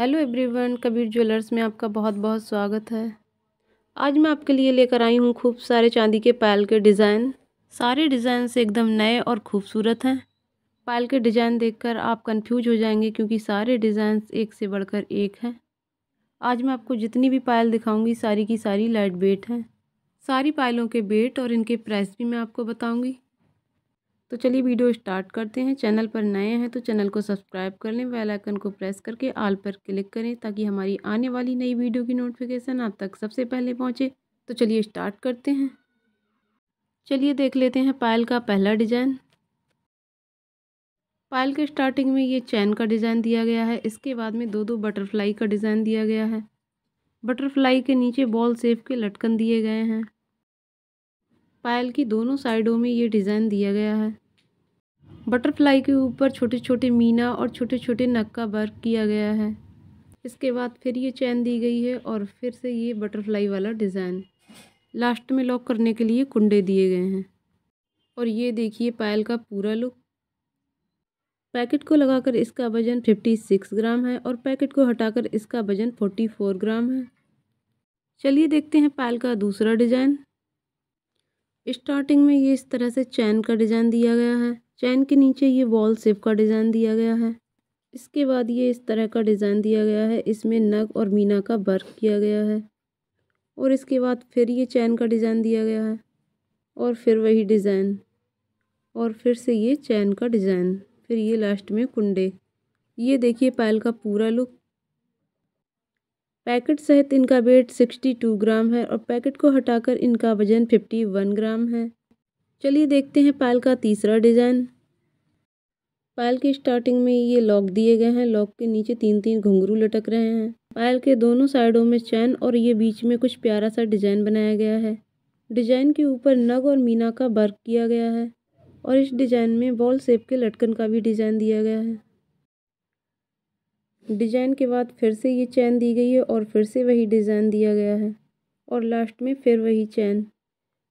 hello everyone Kabir jewellers में आपका बहुत बहुत स्वागत है आज मैं आपके लिए लेकर आई हूँ खूब सारे चांदी के पायल के डिज़ाइन सारे से एकदम नए और खूबसूरत हैं पायल के डिज़ाइन देखकर आप कंफ्यूज हो जाएंगे क्योंकि सारे डिज़ाइंस एक से बढ़कर एक हैं आज मैं आपको जितनी भी पायल दिखाऊँगी सारी की सारी लाइट वेट हैं सारी पायलों के वेट और इनके प्राइस भी मैं आपको बताऊँगी तो चलिए वीडियो स्टार्ट करते हैं चैनल पर नए हैं तो चैनल को सब्सक्राइब कर लें बेल आइकन को प्रेस करके आल पर क्लिक करें ताकि हमारी आने वाली नई वीडियो की नोटिफिकेशन आप तक सबसे पहले पहुँचे तो चलिए स्टार्ट करते हैं चलिए देख लेते हैं पायल का पहला डिज़ाइन पायल के स्टार्टिंग में ये चैन का डिज़ाइन दिया गया है इसके बाद में दो दो बटरफ्लाई का डिज़ाइन दिया गया है बटरफ्लाई के नीचे बॉल सेफ के लटकन दिए गए हैं पायल की दोनों साइडों में ये डिज़ाइन दिया गया है बटरफ्लाई के ऊपर छोटे छोटे मीना और छोटे छोटे नक का वर्क किया गया है इसके बाद फिर ये चैन दी गई है और फिर से ये बटरफ्लाई वाला डिज़ाइन लास्ट में लॉक करने के लिए कुंडे दिए गए हैं और ये देखिए पायल का पूरा लुक पैकेट को लगाकर इसका वज़न फिफ्टी सिक्स ग्राम है और पैकेट को हटाकर इसका वज़न फोर्टी फोर ग्राम है चलिए देखते हैं पायल का दूसरा डिज़ाइन स्टार्टिंग में ये इस तरह से चैन का डिज़ाइन दिया गया है चैन के नीचे ये वॉल सेप का डिज़ाइन दिया गया है इसके बाद ये इस तरह का डिज़ाइन दिया गया है इसमें नग और मीना का वर्क किया गया है और इसके बाद फिर ये चैन का डिज़ाइन दिया गया है और फिर वही डिज़ाइन और फिर से ये चैन का डिज़ाइन फिर ये लास्ट में कुंडे ये देखिए पायल का पूरा लुक पैकेट सहित इनका वेट सिक्सटी टू ग्राम है और पैकेट को हटाकर इनका वज़न फिफ्टी वन ग्राम है चलिए देखते हैं पायल का तीसरा डिज़ाइन पायल के स्टार्टिंग में ये लॉक दिए गए हैं लॉक के नीचे तीन तीन घुंघरू लटक रहे हैं पायल के दोनों साइडों में चैन और ये बीच में कुछ प्यारा सा डिज़ाइन बनाया गया है डिज़ाइन के ऊपर नग और मीना का वर्क किया गया है और इस डिज़ाइन में बॉल सेप के लटकन का भी डिज़ाइन दिया गया है डिजाइन के बाद फिर से ये चैन दी गई है और फिर से वही डिज़ाइन दिया गया है और लास्ट में फिर वही चैन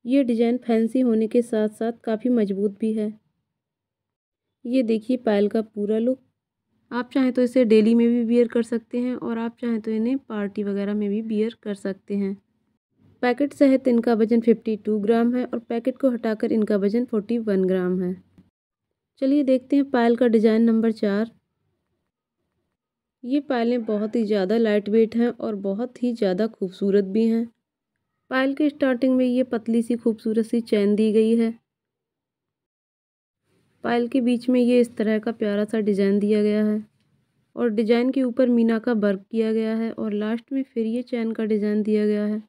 ये डिज़ाइन फैंसी होने के साथ साथ काफ़ी मजबूत भी है ये देखिए पायल का पूरा लुक आप चाहें तो इसे डेली में भी बियर कर सकते हैं और आप चाहें तो इन्हें पार्टी वगैरह में भी बियर कर सकते हैं पैकेट सहित इनका वज़न फिफ्टी टू ग्राम है और पैकेट को हटाकर इनका वज़न फोर्टी वन ग्राम है चलिए देखते हैं पायल का डिज़ाइन नंबर चार ये पायलें बहुत ही ज़्यादा लाइट वेट हैं और बहुत ही ज़्यादा खूबसूरत भी हैं पायल के स्टार्टिंग में ये पतली सी खूबसूरत सी चैन दी गई है पायल के बीच में ये इस तरह का प्यारा सा डिज़ाइन दिया गया है और डिज़ाइन के ऊपर मीना का वर्क किया गया है और लास्ट में फिर ये चैन का डिज़ाइन दिया गया है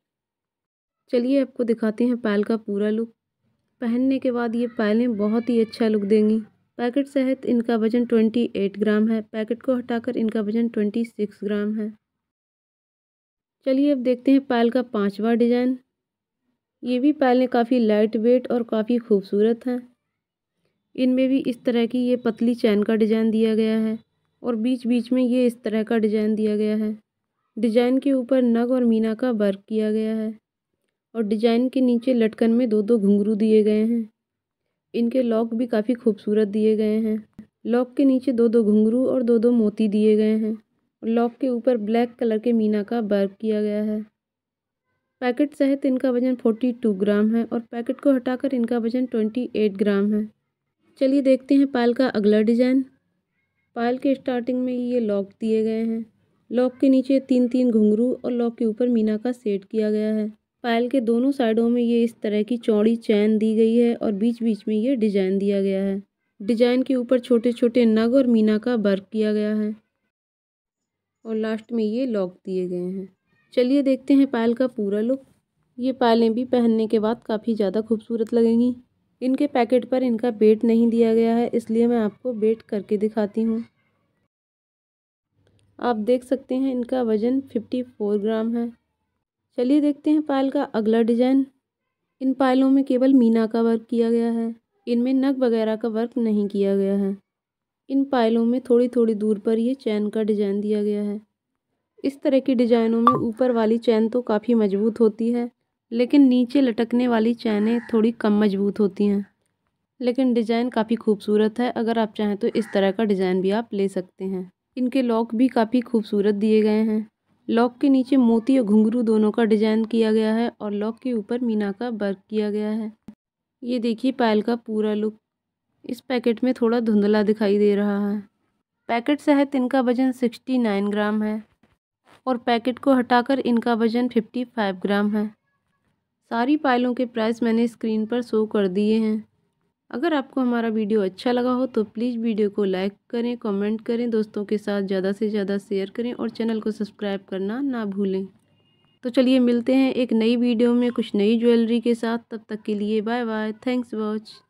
चलिए आपको दिखाते हैं पायल का पूरा लुक पहनने के बाद ये पायलें बहुत ही अच्छा लुक देंगी पैकेट सहित इनका वज़न ट्वेंटी एट ग्राम है पैकेट को हटाकर इनका वज़न ट्वेंटी सिक्स ग्राम है चलिए अब देखते हैं पायल का पांचवा डिज़ाइन ये भी पायलें काफ़ी लाइट वेट और काफ़ी खूबसूरत हैं इनमें भी इस तरह की ये पतली चैन का डिज़ाइन दिया गया है और बीच बीच में ये इस तरह का डिज़ाइन दिया गया है डिज़ाइन के ऊपर नग और मीना का वर्क किया गया है और डिज़ाइन के नीचे लटकन में दो दो घुंघरू दिए गए हैं इनके लॉक भी काफी खूबसूरत दिए गए हैं लॉक के नीचे दो दो घुंघरू और दो दो मोती दिए गए हैं लॉक के ऊपर ब्लैक कलर के मीना का बर्क किया गया है पैकेट सहित इनका वजन फोर्टी टू ग्राम है और पैकेट को हटाकर इनका वजन ट्वेंटी एट ग्राम है चलिए देखते हैं पाल का अगला डिज़ाइन पाल के स्टार्टिंग में ये लॉक दिए गए हैं लॉक के नीचे तीन तीन घुंघरू और लॉक के ऊपर मीना का सेट किया गया है पायल के दोनों साइडों में ये इस तरह की चौड़ी चैन दी गई है और बीच बीच में ये डिजाइन दिया गया है डिजाइन के ऊपर छोटे छोटे नग और मीना का वर्क किया गया है और लास्ट में ये लॉक दिए गए हैं चलिए देखते हैं पायल का पूरा लुक ये पायलें भी पहनने के बाद काफ़ी ज़्यादा खूबसूरत लगेंगी इनके पैकेट पर इनका बेट नहीं दिया गया है इसलिए मैं आपको बेट करके दिखाती हूँ आप देख सकते हैं इनका वज़न फिफ्टी फोर ग्राम है चलिए देखते हैं पायल का अगला डिजाइन इन पायलों में केवल मीना का वर्क किया गया है इनमें नग वगैरह का वर्क नहीं किया गया है इन पायलों में थोड़ी थोड़ी दूर पर ये चैन का डिज़ाइन दिया गया है इस तरह के डिज़ाइनों में ऊपर वाली चैन तो काफ़ी मजबूत होती है लेकिन नीचे लटकने वाली चैनें थोड़ी कम मजबूत होती हैं लेकिन डिज़ाइन काफ़ी खूबसूरत है अगर आप चाहें तो इस तरह का डिज़ाइन भी आप ले सकते हैं इनके लॉक भी काफ़ी खूबसूरत दिए गए हैं लॉक के नीचे मोती और घुंघरू दोनों का डिजाइन किया गया है और लॉक के ऊपर मीना का वर्क किया गया है ये देखिए पायल का पूरा लुक इस पैकेट में थोड़ा धुंधला दिखाई दे रहा है पैकेट सहित इनका वजन सिक्सटी नाइन ग्राम है और पैकेट को हटाकर इनका वजन फिफ्टी फाइव ग्राम है सारी पायलों के प्राइस मैंने स्क्रीन पर शो कर दिए हैं अगर आपको हमारा वीडियो अच्छा लगा हो तो प्लीज़ वीडियो को लाइक करें कमेंट करें दोस्तों के साथ ज़्यादा से ज़्यादा शेयर करें और चैनल को सब्सक्राइब करना ना भूलें तो चलिए मिलते हैं एक नई वीडियो में कुछ नई ज्वेलरी के साथ तब तक के लिए बाय बाय थैंक्स वॉच